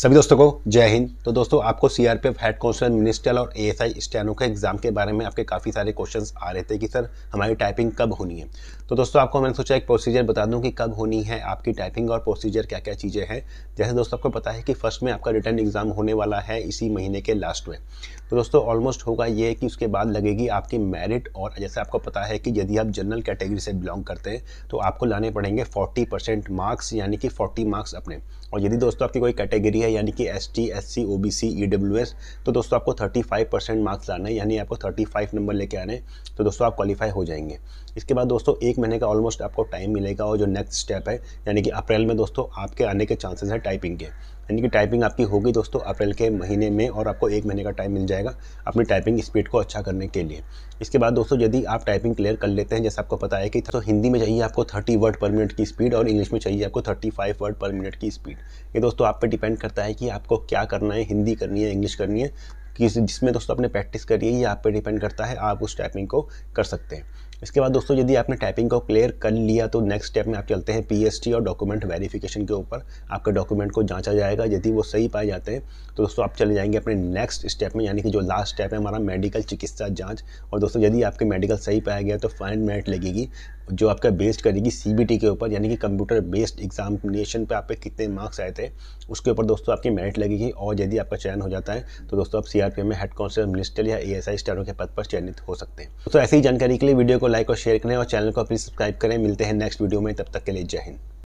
सभी दोस्तों को जय हिंद तो दोस्तों आपको C R P F head constable minister और ए एस आई स्टैनो के एग्जाम के बारे में आपके काफ़ी सारे क्वेश्चंस आ रहे थे कि सर हमारी टाइपिंग कब होनी है तो दोस्तों आपको मैंने सोचा एक प्रोसीजर बता दूं कि कब होनी है आपकी टाइपिंग और प्रोसीजर क्या क्या चीज़ें हैं जैसे दोस्तों आपको पता है कि फर्स्ट में आपका रिटर्न एग्जाम होने वाला है इसी महीने के लास्ट में तो दोस्तों ऑलमोस्ट होगा ये कि उसके बाद लगेगी आपकी मेरिट और जैसे आपको पता है कि यदि आप जनरल कैटेगरी से बिलोंग करते हैं तो आपको लाने पड़ेंगे फोर्टी मार्क्स यानी कि फोर्टी मार्क्स अपने और यदि दोस्तों आपकी कोई कैटेगरी है है यानी कि S T S C O B C E W S तो दोस्तों आपको थर्टी फाइव परसेंट मार्क्स लाना है यानी आपको थर्टी फाइव नंबर लेके आने हैं तो दोस्तों आप क्वालिफाई हो जाएंगे इसके बाद दोस्तों एक महीने का ऑलमोस्ट आपको टाइम मिलेगा और जो नेक्स्ट स्टेप है यानी कि अप्रैल में दोस्तों आपके आने के चांसेस हैं टाइपिंग के यानी कि टाइपिंग आपकी होगी दोस्तों अप्रैल के महीने में और आपको एक महीने का टाइम मिल जाएगा अपनी टाइपिंग स्पीड को अच्छा करने के लिए इसके बाद दोस्तों यदि आप टाइपिंग क्लियर कर लेते हैं जैसे आपको पता है कि तो हिंदी में चाहिए आपको थर्टी वर्ड पर मिनट की स्पीड और इंग्लिश में चाहिए आपको thirty five word per minute की स्पीड ये दोस्तों आप पर डिपेंड करता है कि आपको क्या करना है हिंदी करनी है इंग्लिश करनी है कि जिसमें दोस्तों अपने प्रैक्टिस करिए ये आप पर डिपेंड करता है आप उस टाइपिंग को कर सकते हैं इसके बाद दोस्तों यदि आपने टाइपिंग को क्लियर कर लिया तो नेक्स्ट स्टेप में आप चलते हैं पी और डॉक्यूमेंट वेरिफिकेशन के ऊपर आपके डॉक्यूमेंट को जाँचा जाएगा यदि वो सही पाए जाते हैं तो दोस्तों आप चले जाएंगे अपने नेक्स्ट स्टेप में यानी कि जो लास्ट स्टेप है हमारा मेडिकल चिकित्सा जाँच और दोस्तों यदि आपके मेडिकल सही पाया गया तो फाइन मेरिट लगेगी जो आपका बेस्ड करेगी सी के ऊपर यानी कि कंप्यूटर बेस्ड एग्जामिनेशन पे आप कितने मार्क्स आए थे उसके ऊपर दोस्तों आपकी मेरिट लगेगी और यदि आपका चयन हो जाता है तो दोस्तों आप सी में हेड कॉन्स्टेबल मिनिस्टर या ए स्टारों के पद पर चयनित हो सकते हैं दोस्तों ऐसी ही जानकारी के लिए वीडियो को लाइक और शेयर करें और चैनल को अपनी सब्सक्राइब करें मिलते हैं नेक्स्ट वीडियो में तब तक के लिए जय हिंद